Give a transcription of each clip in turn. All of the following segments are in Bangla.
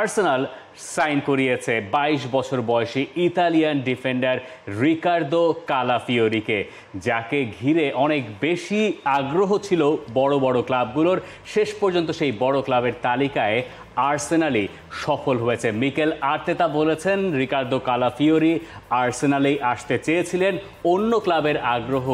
আর্সেনাল সাইন করিয়েছে ২২ বছর বয়সী ইতালিয়ান ডিফেন্ডার রিকার্দো কালাফিওরিকে যাকে ঘিরে অনেক বেশি আগ্রহ ছিল বড় বড় ক্লাবগুলোর শেষ পর্যন্ত সেই বড় ক্লাবের তালিকায় আর্সেনালই সফল হয়েছে মিকেল আর্তেতা বলেছেন রিকার্দো কালাফিওরি আর্সেনালেই আসতে চেয়েছিলেন অন্য ক্লাবের আগ্রহ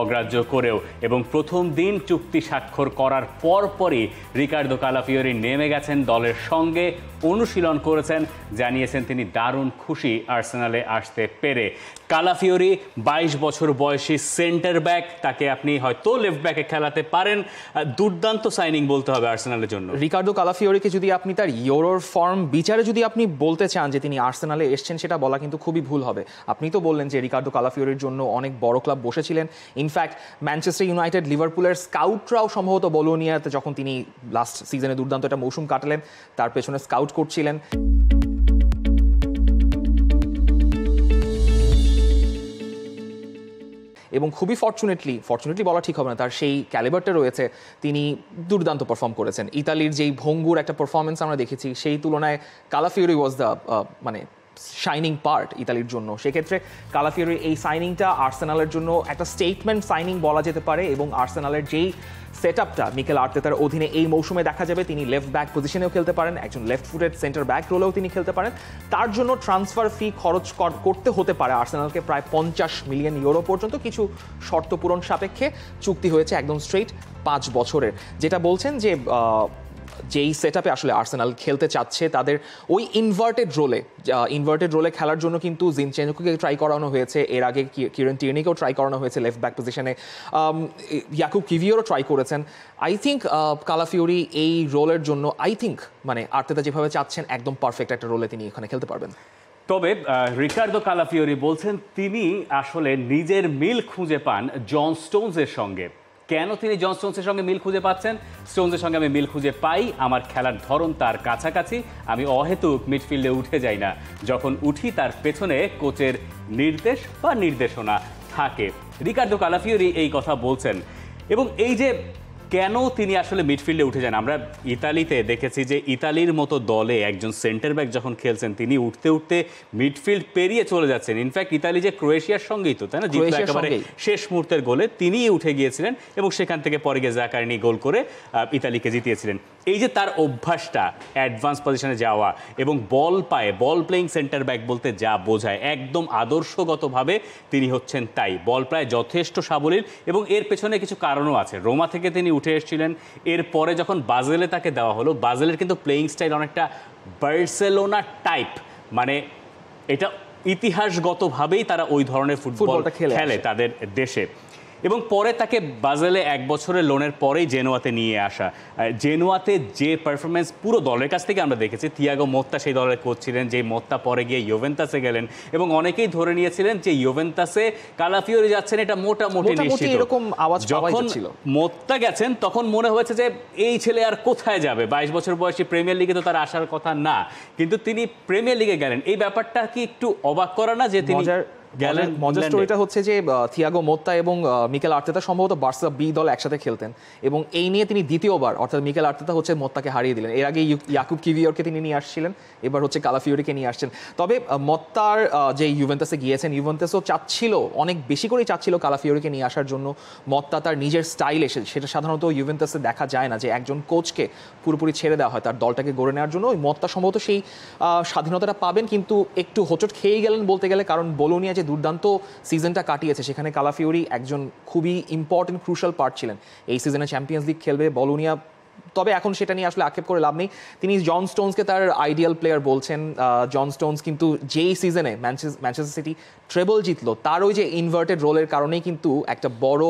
অগ্রাহ্য করেও এবং প্রথম দিন চুক্তি স্বাক্ষর করার পরপরই রিকার্দো কালাফিওরি নেমে গেছেন দলের সঙ্গে অনুশীলন করেছেন জানিয়েছেন তিনি দারুণ খুশি আর্সেনালে আসতে পেরে কালাফিওরি বাইশ বছর বয়সী সেন্টার ব্যাক তাকে আপনি হয়তো লেফট ব্যাকে খেলাতে পারেন দুর্দান্ত সাইনিং বলতে হবে আর্সেনালের জন্য রিকার্ডো কালাফিওরিকে যদি আপনি তার ইউরোর ফর্ম বিচারে যদি আপনি বলতে চান যে তিনি আর্সেনালে এসছেন সেটা বলা কিন্তু খুবই ভুল হবে আপনি তো বললেন যে রিকার্ডো কালাফিওরির জন্য অনেক বড় ক্লাব বসেছিলেন ইনফ্যাক্ট ম্যানচেস্টার ইউনাইটেড লিভারপুলের স্কাউটরাও সম্ভবত বলোনিয়াতে যখন তিনি লাস্ট সিজনে দুর্দান্ত একটা মৌসুম কাটালেন তার পেছনে স্কাউট করছিলেন এবং খুবই ফর্চুনেটলি ফর্চুনেটলি বলা ঠিক হবে না তার সেই ক্যালিবারটা রয়েছে তিনি দুর্দান্ত পারফর্ম করেছেন ইতালির যেই ভঙ্গুর একটা পারফরমেন্স আমরা দেখেছি সেই তুলনায় কালাফিউরি ওয়াজ দ্য মানে শাইনিং পার্ট ইতালির জন্য সেক্ষেত্রে কালাফিওরির এই সাইনিংটা আর্সেনালের জন্য একটা স্টেটমেন্ট সাইনিং বলা যেতে পারে এবং আর্সেনালের যেই সেট আপটা মিকেল আর্তেতার অধীনে এই মৌসুমে দেখা যাবে তিনি লেফট ব্যাক পজিশনেও খেলতে পারেন একজন লেফট ফুটেড সেন্টার ব্যাক রোলেও তিনি খেলতে পারেন তার জন্য ট্রান্সফার ফি খরচ করতে হতে পারে আর্সেনালকে প্রায় পঞ্চাশ মিলিয়ন ইউরো পর্যন্ত কিছু শর্ত পূরণ সাপেক্ষে চুক্তি হয়েছে একদম স্ট্রেইট পাঁচ বছরের যেটা বলছেন যে যেই সেট আসলে আর্সেনাল খেলতে চাচ্ছে তাদের ওই ইনভার্টেড রোলে ইনভার্টেড রোলে খেলার জন্য কিন্তু জিনচেনকোকে ট্রাই করানো হয়েছে এর আগে কিরণ টিরনিকেও ট্রাই করানো হয়েছে লেফট ব্যাক পজিশনে ইয়াকুব কিভিওরও ট্রাই করেছেন আই থিঙ্ক কালাফিউরি এই রোলের জন্য আই থিঙ্ক মানে আর্তেতা যেভাবে চাচ্ছেন একদম পারফেক্ট একটা রোলে তিনি এখানে খেলতে পারবেন তবে রিকার্ডো কালাফিওরি বলছেন তিনি আসলে নিজের মিল খুঁজে পান জন স্টোনসের সঙ্গে কেন তিনি জন স্টোনসের সঙ্গে মিল খুঁজে পাচ্ছেন স্টোনসের সঙ্গে আমি মিল খুঁজে পাই আমার খেলার ধরন তার কাছাকাছি আমি অহেতুক মিডফিল্ডে উঠে যাই না যখন উঠি তার পেছনে কোচের নির্দেশ বা নির্দেশনা থাকে রিকার্ডো কালাফিওরি এই কথা বলছেন এবং এই যে কেন তিনি আসলে মিডফিল্ডে উঠে যান আমরা ইতালিতে দেখেছি যে ইতালির মতো দলে একজন সেন্টার ব্যাক যখন খেলছেন তিনি উঠতে উঠতে মিডফিল্ড পেরিয়ে চলে যাচ্ছেন ইনফ্যাক্ট ইতালি যে ক্রোয়েশিয়ার সঙ্গেই তো তাই না জিতলো একেবারে শেষ মুহূর্তের গোলে তিনিই উঠে গিয়েছিলেন এবং সেখান থেকে পরে গিয়ে জাকারনি গোল করে ইতালিকে জিতিয়েছিলেন এই যে তার অভ্যাসটা অ্যাডভান্স পজিশনে যাওয়া এবং বল পায়ে বল প্লেয়িং সেন্টার ব্যাক বলতে যা বোঝায় একদম আদর্শগতভাবে তিনি হচ্ছেন তাই বল প্রায় যথেষ্ট সাবলীল এবং এর পেছনে কিছু কারণও আছে রোমা থেকে তিনি উঠে এসেছিলেন এরপরে যখন বাজেলে তাকে দেওয়া হলো বাজেলের কিন্তু প্লেয়িং স্টাইল অনেকটা বার্সেলোনা টাইপ মানে এটা ইতিহাসগতভাবেই তারা ওই ধরনের ফুটবলটা খেলে তাদের দেশে এবং পরে তাকে বাজেলে এক বছরের লোনের পরেই জেনোয়াতে নিয়ে আসা জেনোয়াতে যে পারফরমেন্স পুরো দলের কাছ থেকে আমরা দেখেছি তিয়াগো মোত্তা সেই দলের কোচ ছিলেন যে মত্তা পরে গিয়ে ইয়োভেন্তাসে গেলেন এবং অনেকেই ধরে নিয়েছিলেন যে ইয়োভেন্তাসে কালাফিওরে যাচ্ছেন এটা মোটামুটি নিশ্চিত এরকম আওয়াজ যখন মত্তা গেছেন তখন মনে হয়েছে যে এই ছেলে আর কোথায় যাবে বাইশ বছর বয়সী প্রিমিয়ার লিগে তো তার আসার কথা না কিন্তু তিনি প্রিমিয়ার লিগে গেলেন এই ব্যাপারটা কি একটু অবাক করা না যে তিনি গেলেন মজার স্টোরিটা হচ্ছে যে থিয়াগো মোত্তা এবং মিকেল আর্তেতা সম্ভবত বার্সা বি দল একসাথে খেলতেন এবং এই নিয়ে তিনি দ্বিতীয়বার অর্থাৎ মিকেল আর্তেতা হচ্ছে মোত্তাকে হারিয়ে দিলেন এর আগে ইয়াকুব কিভিওরকে তিনি নিয়ে আসছিলেন এবার হচ্ছে কালাফিওরিকে নিয়ে আসছেন তবে মত্তার যে ইউভেন্টাসে গিয়েছেন ইউভেন্টাসও চাচ্ছিল অনেক বেশি করেই চাচ্ছিল কালাফিওরিকে নিয়ে আসার জন্য মত্তা তার নিজের স্টাইল এসে সেটা সাধারণত ইউভেন্টাসে দেখা যায় না যে একজন কোচকে পুরোপুরি ছেড়ে দেওয়া হয় তার দলটাকে গড়ে নেওয়ার জন্য ওই মত্তা সম্ভবত সেই স্বাধীনতাটা পাবেন কিন্তু একটু হোচট খেয়েই গেলেন বলতে গেলে কারণ বোলোনিয়া যে দুর্দান্ত সিজনটা কাটিয়েছে সেখানে কালাফিওরি একজন খুবই ইম্পর্টেন্ট ক্রুশাল পার্ট ছিলেন এই সিজনে চ্যাম্পিয়ন্স লিগ খেলবে বলোনিয়া তবে এখন সেটা নিয়ে আসলে আক্ষেপ করে লাভ নেই তিনি জন স্টোনসকে তার আইডিয়াল প্লেয়ার বলছেন জন স্টোনস কিন্তু যেই সিজনে ম্যানচেস্টার সিটি ট্রেবল জিতলো তার ওই যে ইনভার্টেড রোলের কারণেই কিন্তু একটা বড়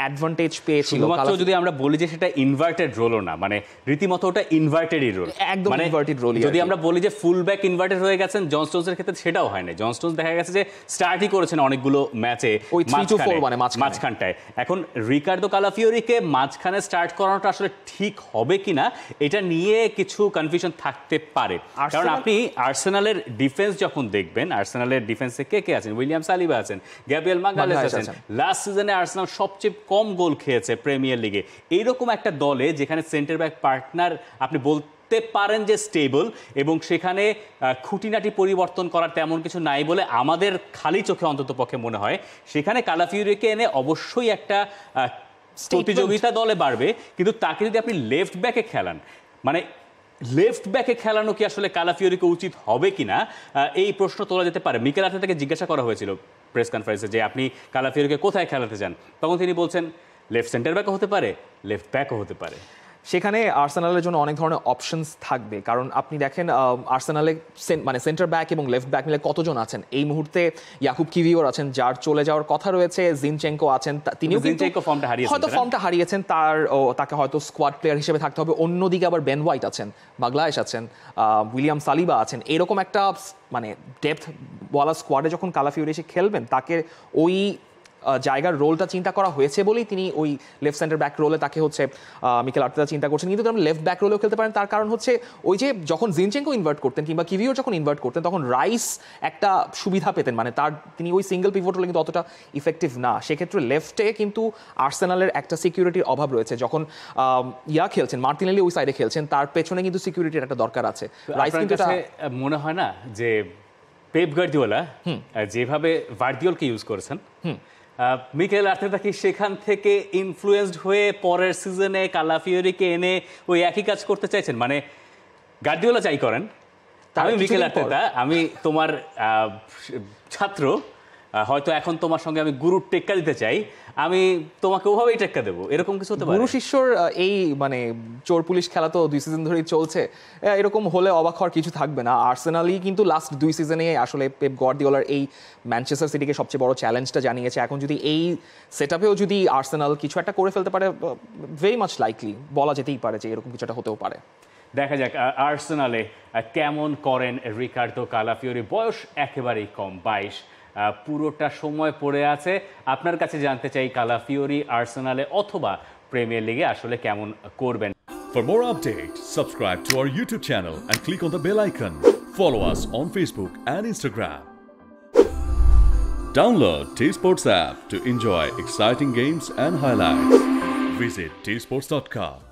অ্যাডভান্টেজ পেয়েছিল যদি আমরা বলি যে সেটা ইনভার্টেড রোলও না মানে রীতিমতো ওটা ইনভার্টেডই রোল একদম মানে ইনভার্টেড রোল যদি আমরা বলি যে ফুল ব্যাক ইনভার্টেড হয়ে গেছেন জন স্টোনসের ক্ষেত্রে সেটাও হয় না জন স্টোনস দেখা গেছে যে স্টার্টই করেছেন অনেকগুলো ম্যাচে ওই থ্রি টু ফোর মানে মাঝখানটায় এখন রিকার্ডো কালাফিওরিকে মাঝখানে স্টার্ট করানোটা আসলে ঠিক হয় হবে কি না এটা নিয়ে কিছু কনফিউশন থাকতে পারে কারণ আপনি আর্সেনালের ডিফেন্স যখন দেখবেন আর্সেনালের ডিফেন্সে কে কে আছেন উইলিয়াম সালিবা আছেন গ্যাবিয়াল মাগালেস আছেন লাস্ট সিজনে আর্সেনাল সবচেয়ে কম গোল খেয়েছে প্রিমিয়ার লিগে এইরকম একটা দলে যেখানে সেন্টার ব্যাক পার্টনার আপনি বল পারেন যে স্টেবল এবং সেখানে খুঁটিনাটি পরিবর্তন করার তেমন কিছু নাই বলে আমাদের খালি চোখে অন্তত পক্ষে মনে হয় সেখানে কালাফিউরিকে এনে অবশ্যই একটা প্রতিযোগিতা দলে বাড়বে কিন্তু তাকে যদি আপনি লেফট ব্যাকে খেলান মানে লেফট ব্যাকে খেলানো কি আসলে কালাফিওরিকে উচিত হবে কিনা এই প্রশ্ন তোলা যেতে পারে মিকেল আর্থাকে জিজ্ঞাসা করা হয়েছিল প্রেস কনফারেন্সে যে আপনি কালাফিওরিকে কোথায় খেলাতে চান তখন তিনি বলছেন লেফট সেন্টার ব্যাকও হতে পারে লেফট ব্যাকও হতে পারে সেখানে আর্সেনালের জন্য অনেক ধরনের অপশনস থাকবে কারণ আপনি দেখেন আর্সেনালে মানে সেন্টার ব্যাক এবং লেফট ব্যাক মিলে কতজন আছেন এই মুহূর্তে ইয়াকুব কিভিওর আছেন যার চলে যাওয়ার কথা রয়েছে জিনচেঙ্কো আছেন তিনিও হয়তো ফর্মটা হারিয়েছেন তার তাকে হয়তো স্কোয়াড প্লেয়ার হিসেবে থাকতে হবে অন্যদিকে আবার বেন হোয়াইট আছেন বাংলাদেশ আছেন উইলিয়াম সালিবা আছেন এরকম একটা মানে ডেপথ বলা স্কোয়াডে যখন কালাফিউরি এসে খেলবেন তাকে ওই জায়গার রোলটা চিন্তা করা হয়েছে বলেই তিনি ওই লেফট সেন্টার ব্যাক রোলে তাকে হচ্ছে মিকেল আর্টেতা চিন্তা করছেন কিন্তু আপনি লেফট ব্যাক রোলেও খেলতে পারেন তার কারণ হচ্ছে ওই যে যখন জিনচেঙ্কো ইনভার্ট করতেন কিংবা কিভিও যখন ইনভার্ট করতেন তখন রাইস একটা সুবিধা পেতেন মানে তার তিনি ওই সিঙ্গেল পিভট রোলে কিন্তু অতটা ইফেক্টিভ না সেক্ষেত্রে লেফটে কিন্তু আর্সেনালের একটা সিকিউরিটির অভাব রয়েছে যখন ইয়া খেলছেন মার্টিনেলি ওই সাইডে খেলছেন তার পেছনে কিন্তু সিকিউরিটির একটা দরকার আছে রাইস কিন্তু মনে হয় না যে পেপ গার্দিওলা যেভাবে ভার্ডিওলকে ইউজ করেছেন মিকেল আর্থেতা কি সেখান থেকে ইনফ্লুয়েসড হয়ে পরের সিজনে কালাফিওরিকে এনে ওই একই কাজ করতে চাইছেন মানে গার্ডিওলা চাই করেন আমি মিকেল আর্থেতা আমি তোমার ছাত্র হয়তো এখন তোমার সঙ্গে আমি গুরুর টেক্কা দিতে চাই আমি তোমাকে ওভাবেই টেক্কা দেবো এরকম কিছু হতে পারে গুরু শিষ্যর এই মানে চোর পুলিশ খেলা তো দুই সিজন ধরেই চলছে এরকম হলে অবাক হওয়ার কিছু থাকবে না আর্সেনালই কিন্তু লাস্ট দুই সিজনে আসলে পেপ গর্দিওলার এই ম্যানচেস্টার সিটিকে সবচেয়ে বড় চ্যালেঞ্জটা জানিয়েছে এখন যদি এই সেট যদি আর্সেনাল কিছু একটা করে ফেলতে পারে ভেরি মাচ লাইকলি বলা যেতেই পারে যে এরকম কিছু একটা হতেও পারে দেখা যাক আর্সেনালে কেমন করেন রিকার্ডো কালাফিওরি বয়স একেবারেই কম বাইশ পুরোটা সময় পড়ে আছে আপনার কাছে জানতে চাই কালাফিওরি আর্সেনালে অথবা প্রিমিয়ার লিগে আসলে কেমন করবেন For more updates, subscribe to our YouTube channel and click on the bell icon. Follow us on Facebook and Instagram. Download T Sports app to enjoy exciting games and highlights. Visit tsports.com.